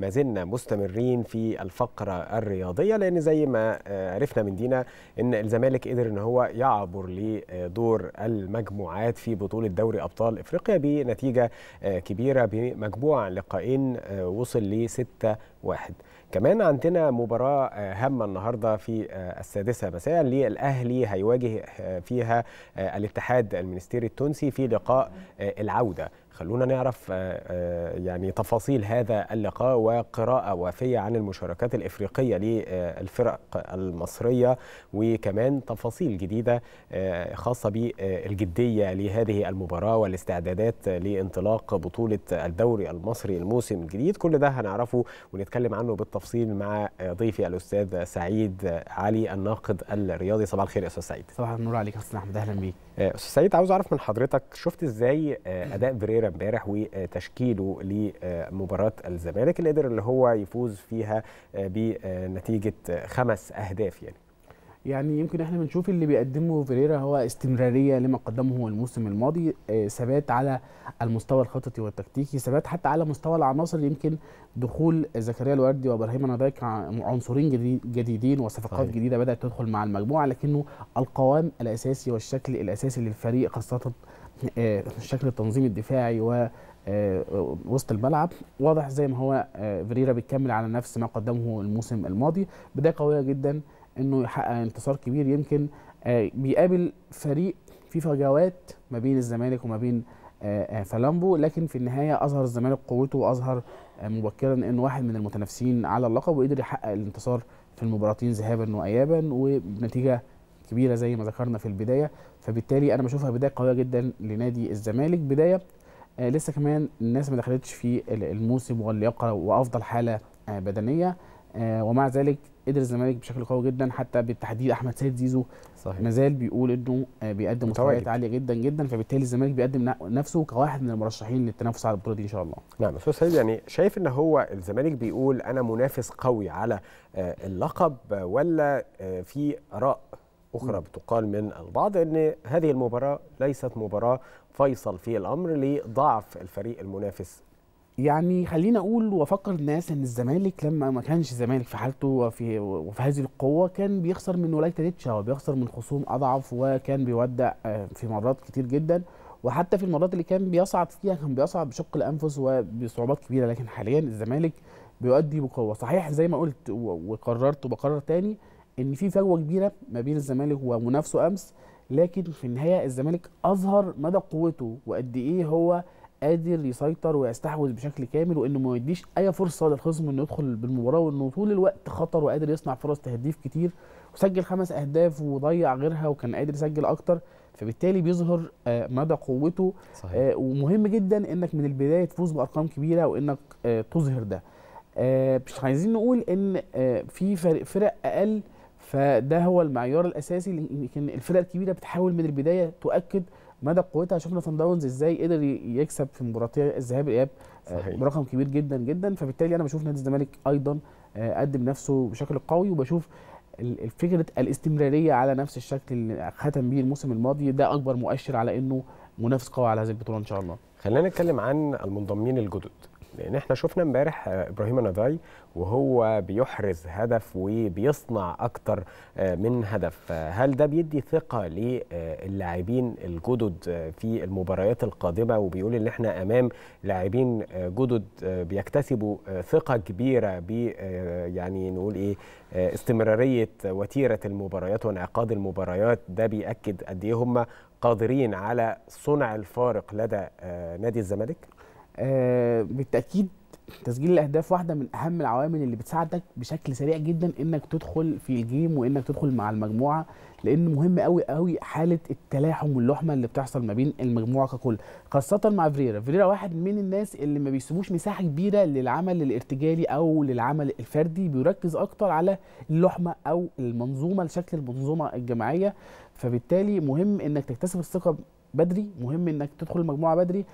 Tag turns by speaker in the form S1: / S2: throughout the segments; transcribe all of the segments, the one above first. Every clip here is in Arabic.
S1: ما زلنا مستمرين في الفقرة الرياضية لأن زي ما آه، عرفنا من دينا أن الزمالك قدر أن هو يعبر لدور المجموعات في بطولة دوري أبطال إفريقيا بنتيجة آه، كبيرة بمجموع لقائين آه، وصل ل 6 1 كمان عندنا مباراة هامة النهاردة في السادسة مساء للأهلي هيواجه فيها الاتحاد المنستيري التونسي في لقاء العودة خلونا نعرف آه، آه، يعني تفاصيل هذا اللقاء وقراءة وافية عن المشاركات الإفريقية للفرق المصرية وكمان تفاصيل جديدة آه، خاصة بالجدية لهذه المباراة والاستعدادات لانطلاق بطولة الدوري المصري الموسم الجديد كل ده هنعرفه ونتكلم عنه بالتفصيل مع ضيفي الأستاذ سعيد علي الناقد الرياضي صباح الخير يا أستاذ سعيد صباح النور عليك يا أستاذ أحمد أهلا بيك أستاذ سعيد عاوز أعرف من حضرتك شفت إزاي أداء بريرا امبارح وتشكيله لمباراه الزمالك اللي قدر اللي هو يفوز فيها آه، بنتيجه خمس اهداف يعني
S2: يعني يمكن احنا بنشوف اللي بيقدمه فيريرا هو استمراريه لما قدمه الموسم الماضي آه، ثبات على المستوى الخططي والتكتيكي ثبات حتى على مستوى العناصر يمكن دخول زكريا الوردي وابراهيم نضايك عنصرين جديدين وصفقات صحيح. جديده بدات تدخل مع المجموعه لكنه القوام الاساسي والشكل الاساسي للفريق خاصه الشكل آه، التنظيمي الدفاعي و آه، وسط الملعب واضح زي ما هو آه، فيريرا بيكمل على نفس ما قدمه الموسم الماضي بدايه قويه جدا انه يحقق انتصار كبير يمكن بيقابل فريق في فجوات ما بين الزمالك وما بين فلامبو لكن في النهايه اظهر الزمالك قوته واظهر مبكرا انه واحد من المتنافسين على اللقب وقدر يحقق الانتصار في المباراتين ذهابا وايابا وبنتيجه كبيره زي ما ذكرنا في البدايه فبالتالي انا بشوفها بدايه قويه جدا لنادي الزمالك بدايه آه لسه كمان الناس ما دخلتش في الموسم واللياقه وافضل حاله آه بدنيه آه ومع ذلك قدر الزمالك بشكل قوي جدا حتى بالتحديد احمد سيد زيزو صحيح. مازال بيقول انه آه، بيقدم مستويات عاليه جدا جدا فبالتالي الزمالك بيقدم نفسه كواحد من المرشحين للتنافس على البطوله دي ان شاء الله. نعم استاذ سيد يعني شايف ان هو
S1: الزمالك بيقول انا منافس قوي على آه، اللقب ولا آه، في اراء أخرى بتقال من البعض أن هذه المباراة ليست مباراة
S2: فيصل في الأمر لضعف الفريق المنافس يعني خلينا اقول وافكر الناس ان الزمالك لما ما كانش الزمالك في حالته وفي وفي هذه القوه كان بيخسر من ولايه ريتشا وبيخسر من خصوم اضعف وكان بيودع آه، في مرات كتير جدا وحتى في المرات اللي كان بيصعد فيها كان بيصعد بشق الانفس وبصعوبات كبيره لكن حاليا الزمالك بيؤدي بقوه صحيح زي ما قلت وقررت وبقرر تاني ان في فجوه كبيره ما بين الزمالك ومنافسه امس لكن في النهايه الزمالك اظهر مدى قوته وقد ايه هو قادر يسيطر ويستحوذ بشكل كامل وانه ما يديش اي فرصه للخصم انه يدخل بالمباراه وانه طول الوقت خطر وقادر يصنع فرص تهديف كتير وسجل خمس اهداف وضيع غيرها وكان قادر يسجل اكتر فبالتالي بيظهر آه، مدى قوته صحيح. آه، ومهم جدا انك من البدايه تفوز بارقام كبيره وانك آه، تظهر ده مش عايزين نقول ان في فرق اقل فده هو المعيار الاساسي يمكن الفرق الكبيره بتحاول من البدايه تؤكد مدى قوتها شفنا صن داونز ازاي قدر يكسب في مباراه الذهاب الاياب آه، برقم كبير جدا جدا فبالتالي انا بشوف نادي الزمالك ايضا آه، قدم نفسه بشكل قوي وبشوف فكره الاستمراريه على نفس الشكل اللي ختم بيه الموسم الماضي ده اكبر مؤشر على انه منافس قوي على هذه البطوله ان شاء الله
S1: خلينا نتكلم عن المنضمين الجدد لان احنا شفنا امبارح آه، ابراهيم ناداي وهو بيحرز هدف وبيصنع اكتر آه، من هدف هل ده بيدي ثقه للاعبين الجدد آه، في المباريات القادمه وبيقول ان احنا امام لاعبين جدد بيكتسبوا ثقه كبيره ب يعني نقول ايه استمراريه وتيره المباريات وانعقاد المباريات ده بياكد قد ايه هم قادرين على صنع
S2: الفارق لدى نادي الزمالك آه، بالتاكيد تسجيل الاهداف واحده من اهم العوامل اللي بتساعدك بشكل سريع جدا انك تدخل في الجيم وانك تدخل مع المجموعه لان مهم قوي قوي حاله التلاحم واللحمه اللي بتحصل ما بين المجموعه ككل خاصه مع فريرا فريرا واحد من الناس اللي ما بيسيبوش مساحه كبيره للعمل الارتجالي او للعمل الفردي بيركز اكتر على اللحمه او المنظومه لشكل المنظومه الجماعيه فبالتالي مهم انك تكتسب الثقه بدري مهم انك تدخل المجموعه بدري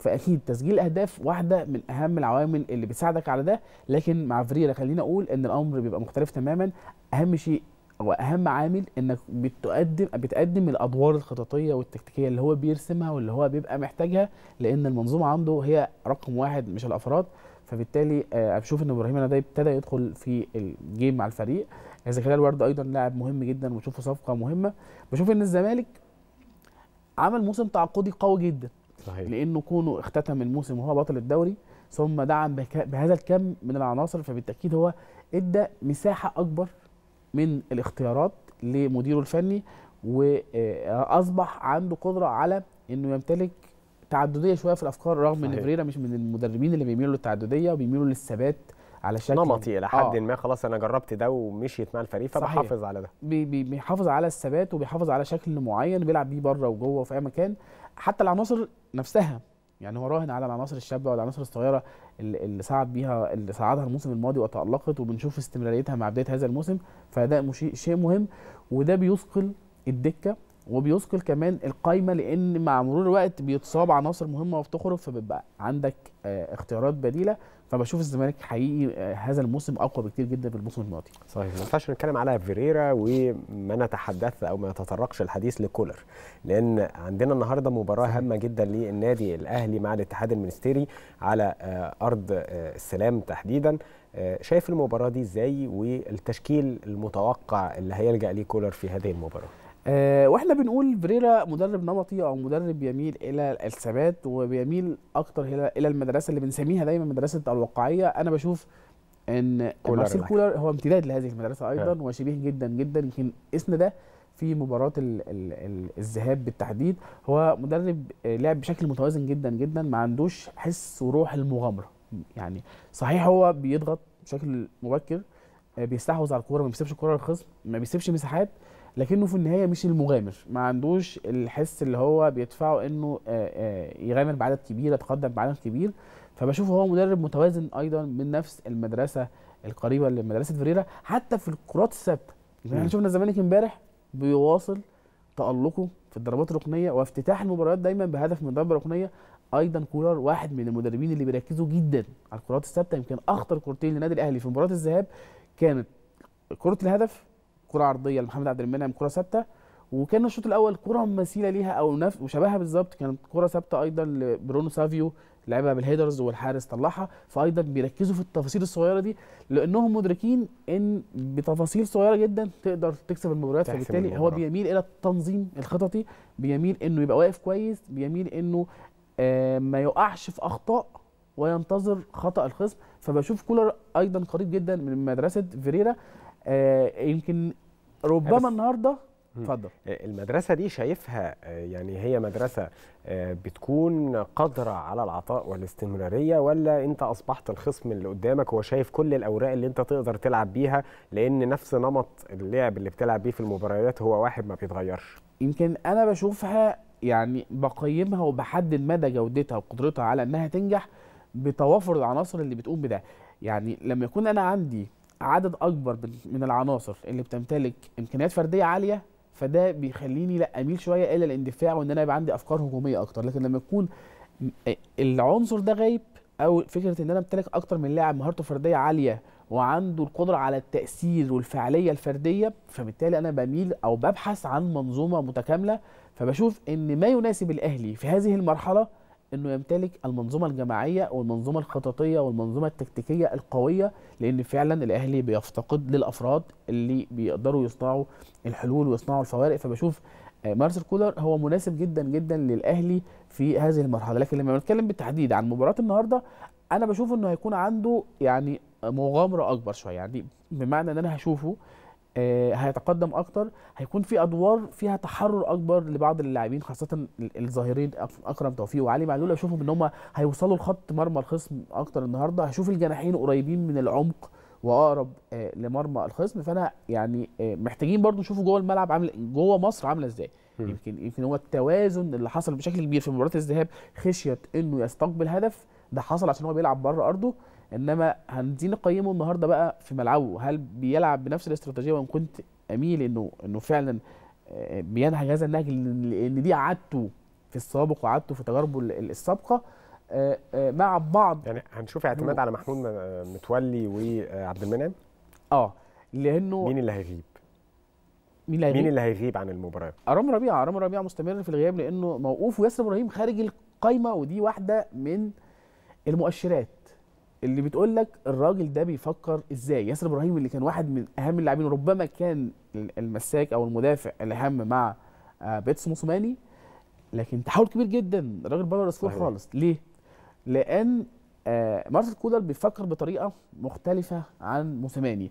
S2: فاكيد تسجيل اهداف واحده من اهم العوامل اللي بتساعدك على ده لكن مع فريرا خلينا اقول ان الامر بيبقى مختلف تماما اهم شيء هو اهم عامل انك بتقدم بتقدم الادوار الخططيه والتكتيكيه اللي هو بيرسمها واللي هو بيبقى محتاجها لان المنظومه عنده هي رقم واحد مش الافراد فبالتالي آه، بشوف ان ابراهيم ده ابتدى يدخل في الجيم مع الفريق زكريا الورد ايضا لاعب مهم جدا وبشوفه صفقه مهمه بشوف ان الزمالك عمل موسم تعاقدي قوي جدا صحيح. لانه كونه اختتم الموسم وهو بطل الدوري ثم دعم بهذا الكم من العناصر فبالتاكيد هو ادى مساحه اكبر من الاختيارات لمديره الفني واصبح عنده قدره على انه يمتلك تعدديه شويه في الافكار رغم صحيح. ان فريرا مش من المدربين اللي بيميلوا للتعدديه وبيميلوا للثبات على شكل نمطي الى حد آه.
S1: ما خلاص انا جربت ده ومشيت مع الفريق فبحافظ على ده
S2: بيحافظ على الثبات وبيحافظ على شكل معين بيلعب بيه بره وجوه وفي اي مكان حتى العناصر نفسها يعني هو راهن على العناصر الشابه والعناصر الصغيره اللي صعد بيها اللي صعدها الموسم الماضي وتالقت وبنشوف استمراريتها مع بدايه هذا الموسم فده شيء مهم وده بيثقل الدكه وبيثقل كمان القايمه لان مع مرور الوقت بيتصاب عناصر مهمه وبتخرج فبيبقى عندك آه، اختيارات بديله فبشوف الزمالك حقيقي آه، هذا الموسم اقوى بكتير جدا من الموسم الماضي. صحيح ما ينفعش نتكلم على فيريرا وما
S1: نتحدث او ما نتطرقش الحديث لكولر لان عندنا النهارده مباراه صحيح. هامه جدا للنادي الاهلي مع الاتحاد المنستيري على آه، ارض السلام تحديدا شايف المباراه دي ازاي والتشكيل المتوقع اللي هيلجا ليه كولر في هذه المباراه؟
S2: أه واحنا بنقول فريرا مدرب نمطي او مدرب يميل الى الثبات وبيميل اكتر الى المدرسه اللي بنسميها دايما مدرسه الواقعيه انا بشوف ان مارسيل كولر هو امتداد لهذه المدرسه ايضا أه. وشبيه جدا جدا يمكن اسم ده في مباراه الذهاب بالتحديد هو مدرب آه، لعب بشكل متوازن جدا جدا ما عندوش حس وروح المغامره يعني صحيح هو بيضغط بشكل مبكر آه، بيستحوذ على الكوره ما بيسيبش الكوره للخصم ما بيسيبش مساحات لكنه في النهايه مش المغامر ما عندوش الحس اللي هو بيدفعه انه يغامر بعدد كبير يتقدم بعدد كبير فبشوفه هو مدرب متوازن ايضا من نفس المدرسه القريبه لمدرسه فيريرا حتى في الكرات الثابته يعني احنا شفنا الزمالك امبارح بيواصل تالقه في الضربات الركنيه وافتتاح المباريات دايما بهدف من ضربه ركنيه ايضا كولر واحد من المدربين اللي بيركزوا جدا على الكرات الثابته يمكن اخطر كورتين للنادي الاهلي في مباراه الذهاب كانت كره الهدف كره عرضيه لمحمد عبد المنعم كره ثابته وكان الشوط الاول كره مثيله ليها او نفس وشبهها بالظبط كانت كره ثابته ايضا لبرونو سافيو لعبها بالهيدرز والحارس طلعها فايضا بيركزوا في التفاصيل الصغيره دي لانهم مدركين ان بتفاصيل صغيره جدا تقدر تكسب المباريات فبالتالي هو بيميل الى التنظيم الخططي بيميل انه يبقى واقف كويس بيميل انه آه ما يقعش في اخطاء وينتظر خطا الخصم فبشوف كولر ايضا قريب جدا من مدرسه فيريرا آه يمكن ربما النهارده اتفضل
S1: آه، المدرسه دي شايفها آه، يعني هي مدرسه آه، بتكون قادره على العطاء والاستمراريه ولا انت اصبحت الخصم اللي قدامك هو شايف كل الاوراق اللي انت تقدر تلعب بيها لان نفس نمط اللعب اللي بتلعب بيه في
S2: المباريات هو واحد ما بيتغيرش يمكن انا بشوفها يعني بقيمها وبحدد مدى جودتها وقدرتها على انها تنجح بتوافر العناصر اللي بتقوم بده يعني لما يكون انا عندي عدد اكبر من العناصر اللي بتمتلك امكانيات فرديه عاليه فده بيخليني لا اميل شويه الى الاندفاع وان انا يبقى عندي افكار هجوميه اكتر لكن لما يكون آه، العنصر ده غايب او فكره ان انا امتلك اكتر من لاعب مهارته فرديه عاليه وعنده القدره على التاثير والفعاليه الفرديه فبالتالي انا بميل او ببحث عن منظومه متكامله فبشوف ان ما يناسب الاهلي في هذه المرحله انه يمتلك المنظومه الجماعيه والمنظومه الخططيه والمنظومه التكتيكيه القويه لان فعلا الاهلي بيفتقد للافراد اللي بيقدروا يصنعوا الحلول ويصنعوا الفوارق فبشوف آه، مارسيل كولر هو مناسب جدا جدا للاهلي في هذه المرحله لكن لما بنتكلم بالتحديد عن مباراه النهارده انا بشوف انه هيكون عنده يعني مغامره اكبر شويه يعني بمعنى ان انا هشوفه آه، هيتقدم اكتر هيكون في ادوار فيها تحرر اكبر لبعض اللاعبين خاصه الظاهرين اكرم توفيق وعلي معلول اشوفهم ان هم هيوصلوا لخط مرمى الخصم اكتر النهارده هشوف الجناحين قريبين من العمق واقرب آه، لمرمى الخصم فانا يعني آه، محتاجين برضو نشوفوا جوه الملعب عامل جوه مصر عامله ازاي يمكن يمكن هو التوازن اللي حصل بشكل كبير في مباراه الذهاب خشيه انه يستقبل هدف ده حصل عشان هو بيلعب بره ارضه انما هندي نقيمه النهارده بقى في ملعبه هل بيلعب بنفس الاستراتيجيه وان كنت اميل انه انه فعلا آه، بينهج هذا النهج لان دي عادته في السابق وعادته في تجاربه السابقه آه، آه، مع بعض يعني هنشوف اعتماد على محمود
S1: متولي وعبد المنعم اه لانه مين اللي هيغيب مين اللي هيغيب؟ مين اللي هيغيب عن المباراه؟
S2: ارام ربيعه، ارام ربيعه مستمر في الغياب لانه موقوف وياسر ابراهيم خارج القايمه ودي واحده من المؤشرات اللي بتقول لك الراجل ده بيفكر ازاي ياسر ابراهيم اللي كان واحد من اهم اللاعبين ربما كان المساك او المدافع الاهم مع آه، بيتس موسوماني لكن تحول كبير جدا الراجل بره الاسكور خالص ليه لان آه، مارسيل كولر بيفكر بطريقه مختلفه عن موسوماني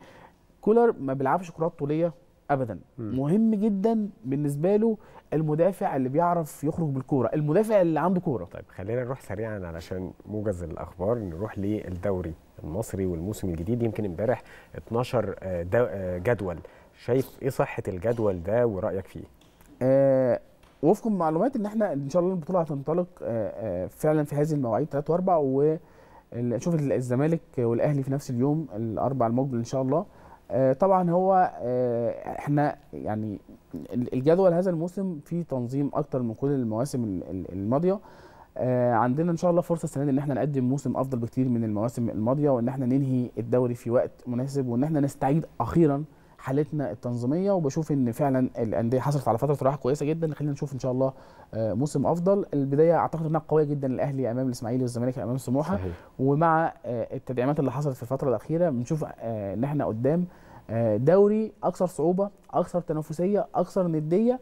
S2: كولر ما بيلعبش كرات طوليه ابدا مهم جدا بالنسبه له المدافع اللي بيعرف يخرج بالكوره المدافع اللي عنده كوره طيب
S1: خلينا نروح سريعا علشان موجز الاخبار نروح للدوري المصري والموسم الجديد يمكن امبارح 12 آه، آه، جدول شايف ايه صحه الجدول
S2: ده ورايك فيه آه وفقا معلومات ان احنا ان شاء الله البطوله هتنطلق آه آه فعلا في هذه المواعيد 3 و4 ونشوف الزمالك والاهلي في نفس اليوم الاربع المقبل ان شاء الله آه، طبعا هو آه، احنا يعني الجدول هذا الموسم فيه تنظيم اكتر من كل المواسم الماضيه آه، عندنا ان شاء الله فرصه السنه دي ان احنا نقدم موسم افضل بكتير من المواسم الماضيه وان احنا ننهي الدوري في وقت مناسب وان احنا نستعيد اخيرا حالتنا التنظيميه وبشوف ان فعلا الانديه حصلت على فتره راحه كويسه جدا خلينا نشوف ان شاء الله آه، موسم افضل البدايه اعتقد انها قويه جدا الاهلي امام الاسماعيلي والزمالك امام سموحه صحيح. ومع آه، التدعيمات اللي حصلت في الفتره الاخيره بنشوف آه، ان احنا قدام دوري اكثر صعوبه اكثر تنافسيه اكثر نديه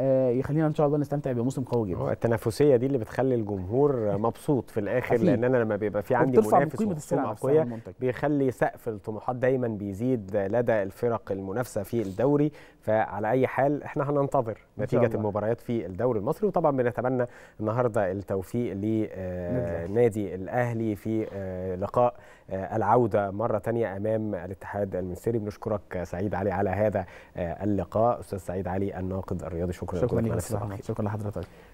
S2: آه، يخلينا ان شاء الله نستمتع بموسم قوي جدا. التنافسيه دي اللي بتخلي
S1: الجمهور مبسوط في الاخر لان انا لما بيبقى في عندي منافس وخصومه قويه بيخلي سقف الطموحات دايما بيزيد لدى الفرق المنافسه في الدوري فعلى اي حال احنا هننتظر نتيجه المباريات في الدوري المصري وطبعا بنتمنى النهارده التوفيق لنادي آه، الاهلي في آه، لقاء العوده مره ثانيه امام الاتحاد المصري بنشكرك سعيد علي على هذا اللقاء استاذ سعيد علي الناقد الرياضي شكرا شكرا لك شكرا لحضرتك